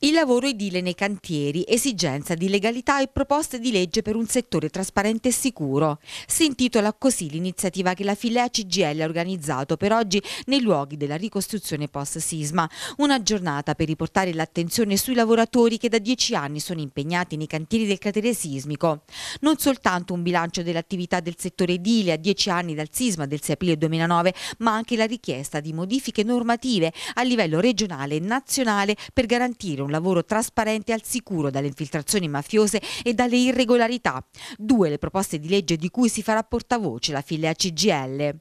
Il lavoro edile nei cantieri, esigenza di legalità e proposte di legge per un settore trasparente e sicuro. Si intitola così l'iniziativa che la Filea CGL ha organizzato per oggi nei luoghi della ricostruzione post-sisma. Una giornata per riportare l'attenzione sui lavoratori che da dieci anni sono impegnati nei cantieri del cratere sismico. Non soltanto un bilancio dell'attività del settore edile a dieci anni dal sisma del 6 aprile 2009, ma anche la richiesta di modifiche normative a livello regionale e nazionale per garantire un un lavoro trasparente e al sicuro dalle infiltrazioni mafiose e dalle irregolarità. Due le proposte di legge di cui si farà portavoce la filiera CGL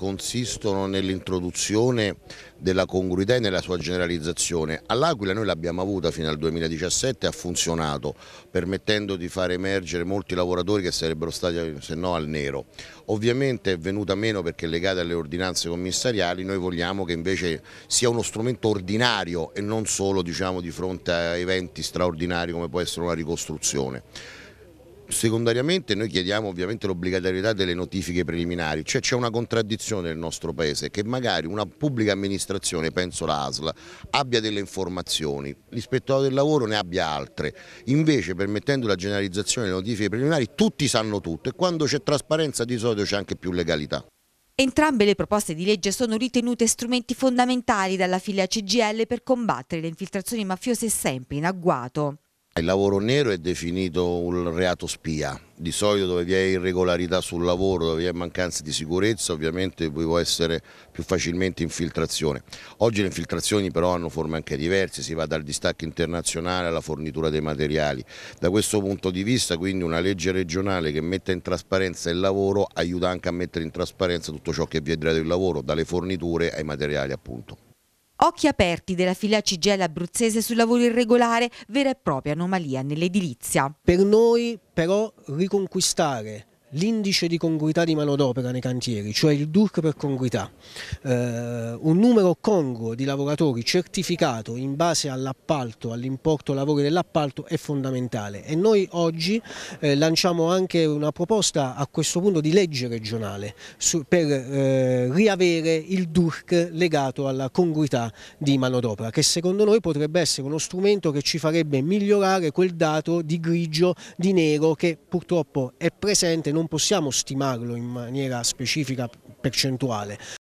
consistono nell'introduzione della congruità e nella sua generalizzazione. All'Aquila noi l'abbiamo avuta fino al 2017 e ha funzionato, permettendo di far emergere molti lavoratori che sarebbero stati se no al nero. Ovviamente è venuta meno perché è legata alle ordinanze commissariali, noi vogliamo che invece sia uno strumento ordinario e non solo diciamo, di fronte a eventi straordinari come può essere una ricostruzione. Secondariamente noi chiediamo ovviamente l'obbligatorietà delle notifiche preliminari, cioè c'è una contraddizione nel nostro paese che magari una pubblica amministrazione, penso la ASL, abbia delle informazioni, l'ispettorato del lavoro ne abbia altre, invece permettendo la generalizzazione delle notifiche preliminari tutti sanno tutto e quando c'è trasparenza di solito c'è anche più legalità. Entrambe le proposte di legge sono ritenute strumenti fondamentali dalla filia CGL per combattere le infiltrazioni mafiose sempre in agguato. Il lavoro nero è definito un reato spia, di solito dove vi è irregolarità sul lavoro, dove vi è mancanza di sicurezza ovviamente può essere più facilmente infiltrazione. Oggi le infiltrazioni però hanno forme anche diverse, si va dal distacco internazionale alla fornitura dei materiali. Da questo punto di vista quindi una legge regionale che metta in trasparenza il lavoro aiuta anche a mettere in trasparenza tutto ciò che vi è dietro il lavoro, dalle forniture ai materiali appunto. Occhi aperti della filia Cigella abruzzese sul lavoro irregolare, vera e propria anomalia nell'edilizia. Per noi però riconquistare l'indice di congruità di manodopera nei cantieri, cioè il DURC per congruità, eh, un numero congruo di lavoratori certificato in base all'appalto, all'importo lavori dell'appalto è fondamentale e noi oggi eh, lanciamo anche una proposta a questo punto di legge regionale su, per eh, riavere il DURC legato alla congruità di manodopera che secondo noi potrebbe essere uno strumento che ci farebbe migliorare quel dato di grigio, di nero che purtroppo è presente non possiamo stimarlo in maniera specifica percentuale,